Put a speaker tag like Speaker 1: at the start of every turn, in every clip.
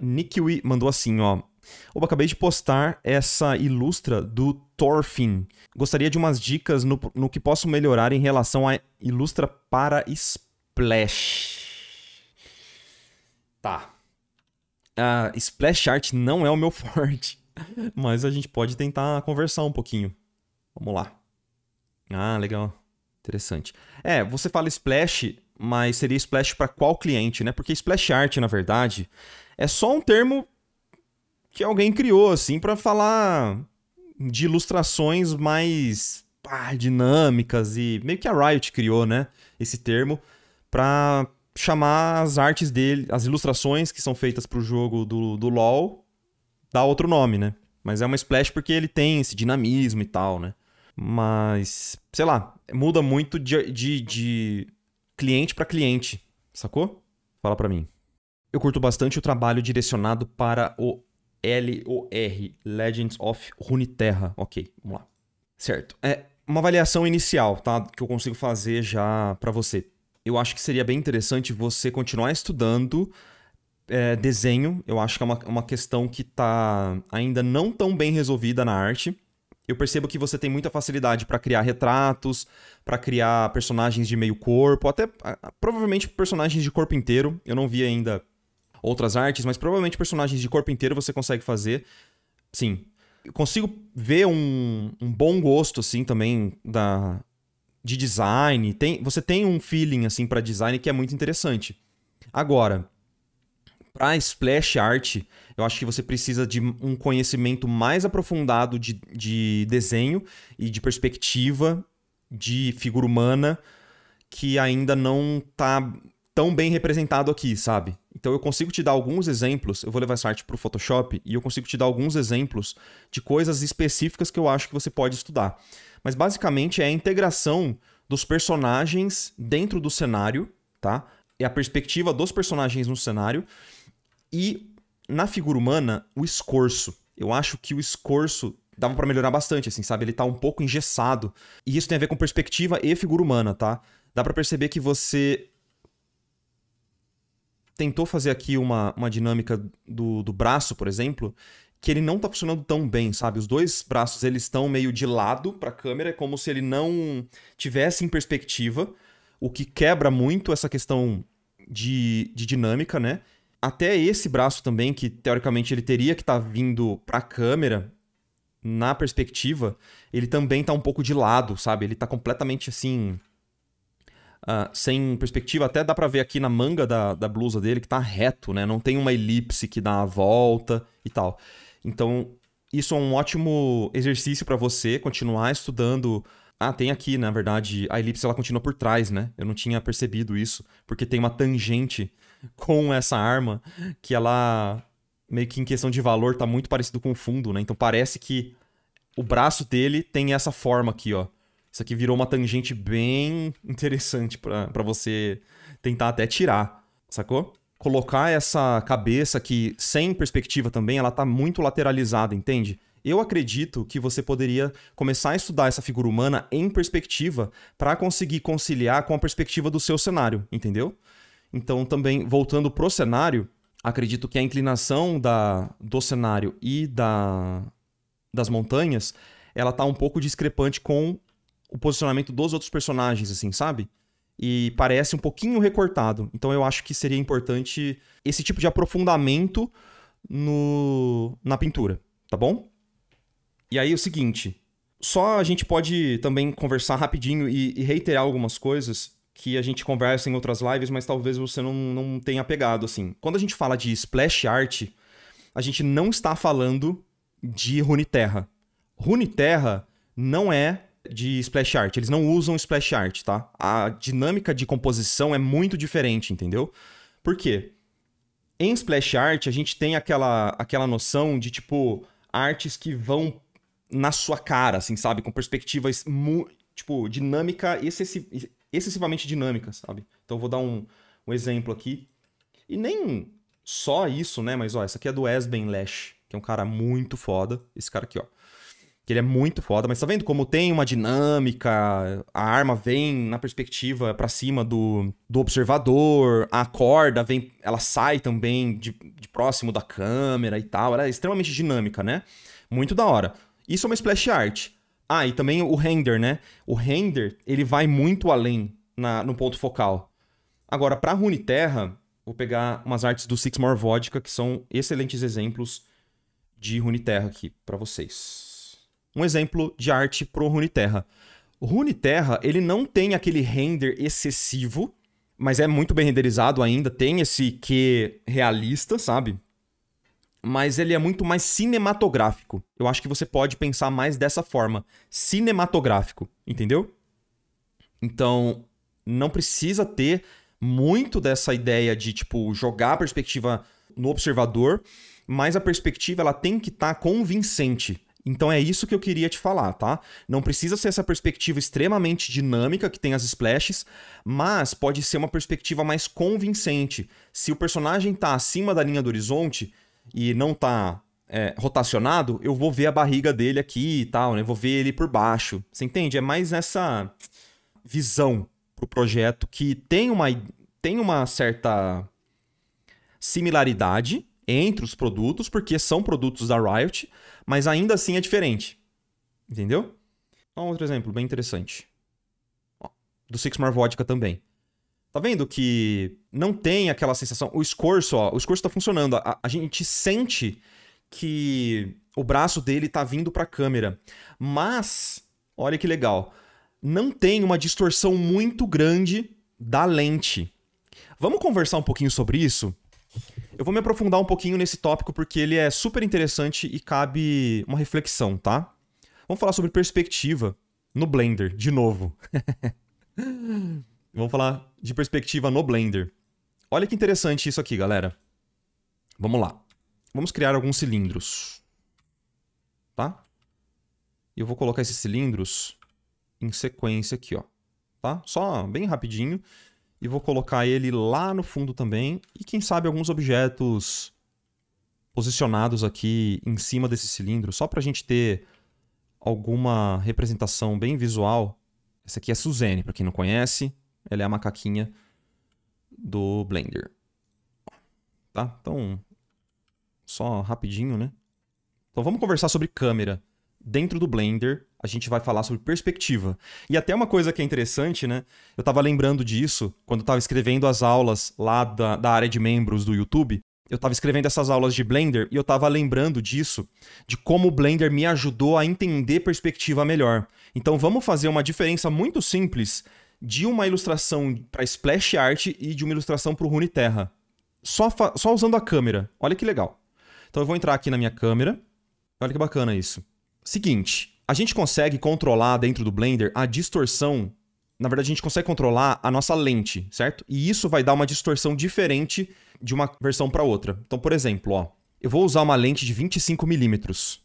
Speaker 1: Nikiwi mandou assim, ó. acabei de postar essa ilustra do Thorfinn. Gostaria de umas dicas no, no que posso melhorar em relação à ilustra para Splash. Tá. A Splash Art não é o meu forte, mas a gente pode tentar conversar um pouquinho. Vamos lá. Ah, legal. Interessante. É, você fala Splash, mas seria splash para qual cliente, né? Porque splash art, na verdade, é só um termo que alguém criou assim para falar de ilustrações mais dinâmicas e meio que a Riot criou, né? Esse termo para chamar as artes dele, as ilustrações que são feitas para o jogo do, do LoL, dá outro nome, né? Mas é uma splash porque ele tem esse dinamismo e tal, né? Mas, sei lá, muda muito de, de, de cliente para cliente, sacou? Fala para mim. Eu curto bastante o trabalho direcionado para o LOR, Legends of Runeterra. Ok, vamos lá. Certo. É uma avaliação inicial, tá? Que eu consigo fazer já para você. Eu acho que seria bem interessante você continuar estudando é, desenho. Eu acho que é uma, uma questão que tá ainda não tão bem resolvida na arte eu percebo que você tem muita facilidade para criar retratos, para criar personagens de meio corpo, até provavelmente personagens de corpo inteiro. Eu não vi ainda outras artes, mas provavelmente personagens de corpo inteiro você consegue fazer. Sim. Eu consigo ver um, um, bom gosto, assim, também da, de design. Tem, você tem um feeling, assim, para design que é muito interessante. Agora, para splash art, eu acho que você precisa de um conhecimento mais aprofundado de, de desenho e de perspectiva de figura humana que ainda não está tão bem representado aqui, sabe? Então eu consigo te dar alguns exemplos, eu vou levar essa arte para o Photoshop e eu consigo te dar alguns exemplos de coisas específicas que eu acho que você pode estudar. Mas basicamente é a integração dos personagens dentro do cenário, tá? E a perspectiva dos personagens no cenário e na figura humana, o escorço. Eu acho que o escorço dava para melhorar bastante, assim, sabe? Ele tá um pouco engessado. E isso tem a ver com perspectiva e figura humana, tá? Dá para perceber que você tentou fazer aqui uma, uma dinâmica do, do braço, por exemplo, que ele não tá funcionando tão bem, sabe? Os dois braços, eles estão meio de lado pra câmera, é como se ele não tivesse em perspectiva, o que quebra muito essa questão de, de dinâmica, né? até esse braço também, que teoricamente ele teria que estar tá vindo para a câmera, na perspectiva, ele também está um pouco de lado, sabe? Ele está completamente assim. Uh, sem perspectiva, até dá para ver aqui na manga da, da blusa dele que está reto, né? Não tem uma elipse que dá a volta e tal. Então, isso é um ótimo exercício para você continuar estudando ah, tem aqui, na verdade, a elipse ela continua por trás, né? Eu não tinha percebido isso, porque tem uma tangente com essa arma que ela meio que em questão de valor tá muito parecido com o fundo, né? Então parece que o braço dele tem essa forma aqui, ó. Isso aqui virou uma tangente bem interessante para você tentar até tirar, sacou? Colocar essa cabeça aqui sem perspectiva também, ela tá muito lateralizada, entende? eu acredito que você poderia começar a estudar essa figura humana em perspectiva para conseguir conciliar com a perspectiva do seu cenário, entendeu? Então, também voltando pro cenário, acredito que a inclinação da, do cenário e da, das montanhas, ela tá um pouco discrepante com o posicionamento dos outros personagens, assim, sabe? E parece um pouquinho recortado. Então eu acho que seria importante esse tipo de aprofundamento no, na pintura, tá bom? E aí é o seguinte, só a gente pode também conversar rapidinho e, e, reiterar algumas coisas que a gente conversa em outras lives, mas talvez você não, não tenha pegado, assim. Quando a gente fala de splash art, a gente não está falando de Runeterra. Runeterra não é de splash art, eles não usam splash art, tá? A dinâmica de composição é muito diferente, entendeu? Por quê? Em splash art, a gente tem aquela, aquela noção de, tipo, artes que vão na sua cara, assim, sabe? Com perspectivas, tipo, dinâmica, excessi excessivamente dinâmica, sabe? Então vou dar um, um exemplo aqui. E nem só isso, né? Mas, ó, essa aqui é do Esben Lash, que é um cara muito foda. Esse cara aqui, ó. Que ele é muito foda, mas tá vendo como tem uma dinâmica, a arma vem na perspectiva para cima do, do observador, a corda vem, ela sai também de, de próximo da câmera e tal, ela é extremamente dinâmica, né? Muito da hora. Isso é uma splash art. Ah, e também o render, né? O render, ele vai muito além na, no ponto focal. Agora, para Runeterra, vou pegar umas artes do More Vodka, que são excelentes exemplos de Runeterra aqui para vocês. Um exemplo de arte pro Runeterra. O Runeterra, ele não tem aquele render excessivo, mas é muito bem renderizado ainda, tem esse que realista, sabe? mas ele é muito mais cinematográfico. Eu acho que você pode pensar mais dessa forma, cinematográfico, entendeu? Então, não precisa ter muito dessa ideia de tipo jogar a perspectiva no observador, mas a perspectiva ela tem que estar tá convincente. Então é isso que eu queria te falar, tá? Não precisa ser essa perspectiva extremamente dinâmica que tem as splashes, mas pode ser uma perspectiva mais convincente. Se o personagem está acima da linha do horizonte, e não tá é, rotacionado, eu vou ver a barriga dele aqui e tal, né? Vou ver ele por baixo. Você entende? É mais essa visão pro projeto que tem uma, tem uma certa similaridade entre os produtos, porque são produtos da Riot, mas ainda assim é diferente. Entendeu? Um então, outro exemplo bem interessante. Do do More Vodka também. Tá vendo que não tem aquela sensação. O escorço, ó, o escorço tá funcionando. A, a gente sente que o braço dele tá vindo pra câmera. Mas, olha que legal. Não tem uma distorção muito grande da lente. Vamos conversar um pouquinho sobre isso? Eu vou me aprofundar um pouquinho nesse tópico porque ele é super interessante e cabe uma reflexão, tá? Vamos falar sobre perspectiva no Blender, de novo. Vamos falar de perspectiva no Blender. Olha que interessante isso aqui, galera. Vamos lá. Vamos criar alguns cilindros. Tá? E eu vou colocar esses cilindros em sequência aqui, ó. Tá? Só bem rapidinho. E vou colocar ele lá no fundo também. E quem sabe alguns objetos posicionados aqui em cima desse cilindro. Só para a gente ter alguma representação bem visual. Essa aqui é Suzane, para quem não conhece. Ela é a macaquinha do Blender. Tá? Então, só rapidinho, né? Então vamos conversar sobre câmera. Dentro do Blender, a gente vai falar sobre perspectiva. E até uma coisa que é interessante, né? Eu estava lembrando disso quando estava escrevendo as aulas lá da, da área de membros do YouTube. Eu estava escrevendo essas aulas de Blender e eu estava lembrando disso, de como o Blender me ajudou a entender perspectiva melhor. Então vamos fazer uma diferença muito simples de uma ilustração para splash art e de uma ilustração para o Rune Terra. Só, só usando a câmera. Olha que legal. Então eu vou entrar aqui na minha câmera. Olha que bacana isso. Seguinte, a gente consegue controlar dentro do Blender a distorção. Na verdade, a gente consegue controlar a nossa lente, certo? E isso vai dar uma distorção diferente de uma versão para outra. Então, por exemplo, ó, eu vou usar uma lente de 25 milímetros.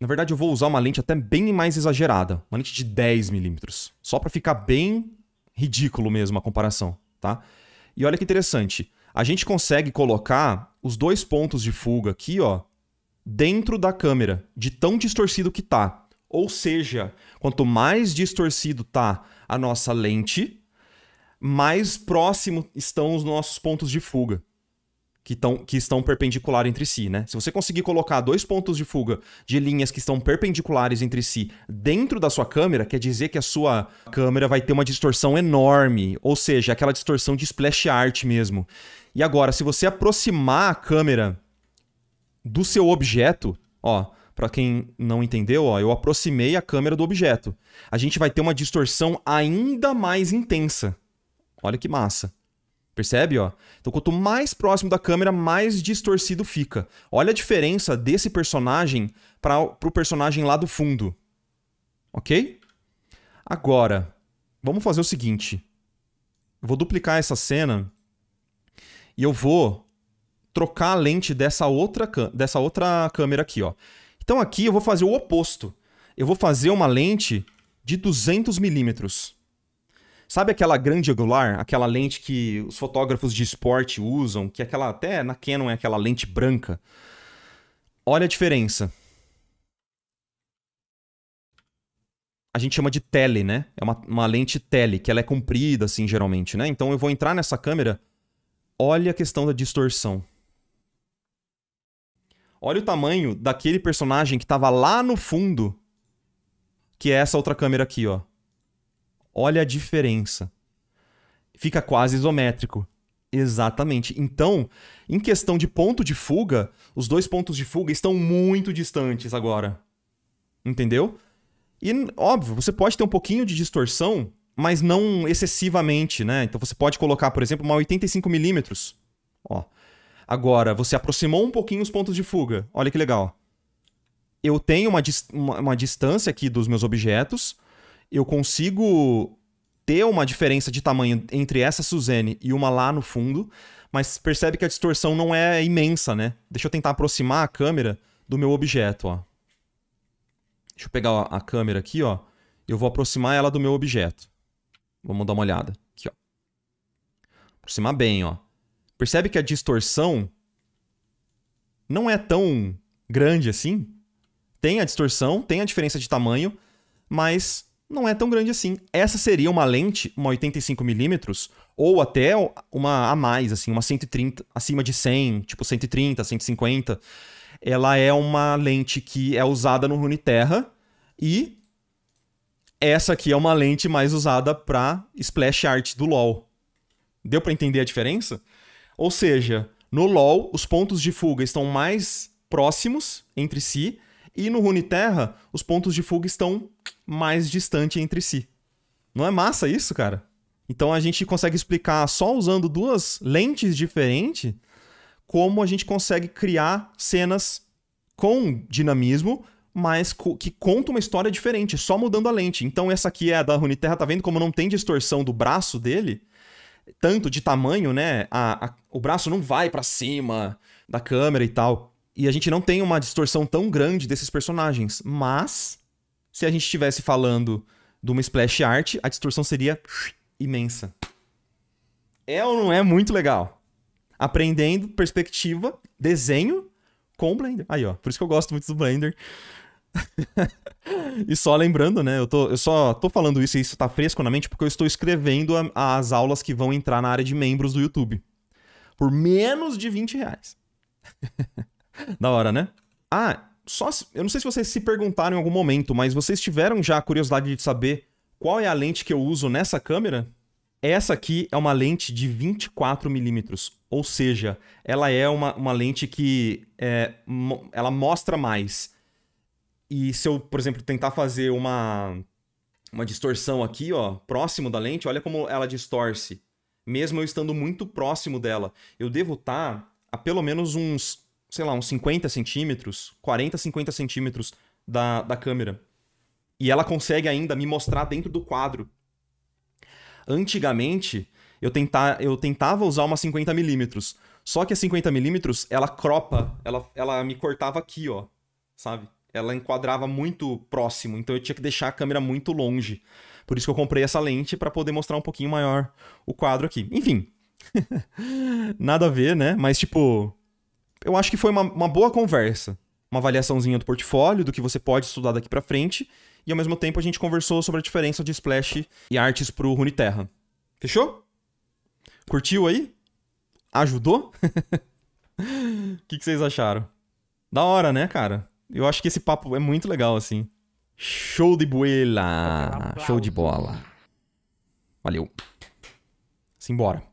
Speaker 1: Na verdade, eu vou usar uma lente até bem mais exagerada, uma lente de 10 milímetros, só para ficar bem ridículo mesmo a comparação, tá? E olha que interessante, a gente consegue colocar os dois pontos de fuga aqui, ó, dentro da câmera, de tão distorcido que tá. Ou seja, quanto mais distorcido tá a nossa lente, mais próximo estão os nossos pontos de fuga que, tão, que estão perpendicular entre si, né? Se você conseguir colocar dois pontos de fuga de linhas que estão perpendiculares entre si dentro da sua câmera, quer dizer que a sua câmera vai ter uma distorção enorme, ou seja, aquela distorção de splash art mesmo. E agora, se você aproximar a câmera do seu objeto, ó, para quem não entendeu, ó, eu aproximei a câmera do objeto. A gente vai ter uma distorção ainda mais intensa. Olha que massa. Percebe, ó? Então, quanto mais próximo da câmera, mais distorcido fica. Olha a diferença desse personagem para o personagem lá do fundo. Ok? Agora, vamos fazer o seguinte. Eu vou duplicar essa cena e eu vou trocar a lente dessa outra, dessa outra câmera aqui, ó. Então aqui eu vou fazer o oposto. Eu vou fazer uma lente de 200 milímetros. Sabe aquela grande angular, aquela lente que os fotógrafos de esporte usam, que é aquela até na Canon é aquela lente branca? Olha a diferença. A gente chama de tele, né? É uma, uma lente tele, que ela é comprida, assim, geralmente, né? Então eu vou entrar nessa câmera. Olha a questão da distorção. Olha o tamanho daquele personagem que estava lá no fundo, que é essa outra câmera aqui, ó. Olha a diferença. Fica quase isométrico. Exatamente. Então, em questão de ponto de fuga, os dois pontos de fuga estão muito distantes agora. Entendeu? E, óbvio, você pode ter um pouquinho de distorção, mas não excessivamente, né? Então você pode colocar, por exemplo, uma 85mm. Ó. Agora, você aproximou um pouquinho os pontos de fuga. Olha que legal. Eu tenho uma, uma, uma distância aqui dos meus objetos, eu consigo ter uma diferença de tamanho entre essa Suzane e uma lá no fundo, mas percebe que a distorção não é imensa, né? Deixa eu tentar aproximar a câmera do meu objeto, ó. Deixa eu pegar a câmera aqui, ó. Eu vou aproximar ela do meu objeto. Vamos dar uma olhada. Aqui, ó. Aproximar bem, ó. Percebe que a distorção não é tão grande assim? Tem a distorção, tem a diferença de tamanho, mas não é tão grande assim. Essa seria uma lente, uma 85mm, ou até uma a mais, assim, uma 130, acima de 100, tipo 130, 150. Ela é uma lente que é usada no Runeterra e essa aqui é uma lente mais usada para splash art do LoL. Deu para entender a diferença? Ou seja, no LoL os pontos de fuga estão mais próximos entre si e no Runeterra os pontos de fuga estão mais distante entre si. Não é massa isso, cara? Então a gente consegue explicar só usando duas lentes diferentes como a gente consegue criar cenas com dinamismo, mas co que conta uma história diferente, só mudando a lente. Então essa aqui é a da Runeterra, tá vendo como não tem distorção do braço dele? Tanto de tamanho, né? A, a, o braço não vai para cima da câmera e tal. E a gente não tem uma distorção tão grande desses personagens, mas se a gente estivesse falando de uma splash art, a distorção seria imensa. É ou não é muito legal? Aprendendo perspectiva, desenho com Blender. Aí, ó. Por isso que eu gosto muito do Blender. e só lembrando, né? Eu, tô, eu só tô falando isso e isso tá fresco na mente porque eu estou escrevendo a, as aulas que vão entrar na área de membros do YouTube. Por menos de 20 reais. da hora, né? Ah, só. Eu não sei se vocês se perguntaram em algum momento, mas vocês tiveram já a curiosidade de saber qual é a lente que eu uso nessa câmera? Essa aqui é uma lente de 24mm, ou seja, ela é uma, uma lente que é, mo ela mostra mais. E se eu, por exemplo, tentar fazer uma, uma distorção aqui, ó, próximo da lente, olha como ela distorce. Mesmo eu estando muito próximo dela, eu devo estar tá a pelo menos uns sei lá, uns 50 centímetros, 40, 50 centímetros da, da câmera. E ela consegue ainda me mostrar dentro do quadro. Antigamente, eu, tenta, eu tentava usar uma 50 milímetros, Só que a 50 milímetros ela cropa, ela, ela me cortava aqui, ó. Sabe? Ela enquadrava muito próximo, então eu tinha que deixar a câmera muito longe. Por isso que eu comprei essa lente para poder mostrar um pouquinho maior o quadro aqui. Enfim. Nada a ver, né? Mas tipo, eu acho que foi uma, uma boa conversa. Uma avaliaçãozinha do portfólio, do que você pode estudar daqui para frente. E ao mesmo tempo a gente conversou sobre a diferença de Splash e artes pro Runeterra. Fechou? Curtiu aí? Ajudou? O que, que vocês acharam? Da hora, né, cara? Eu acho que esse papo é muito legal, assim. Show de boela! Show de bola. Valeu. Simbora.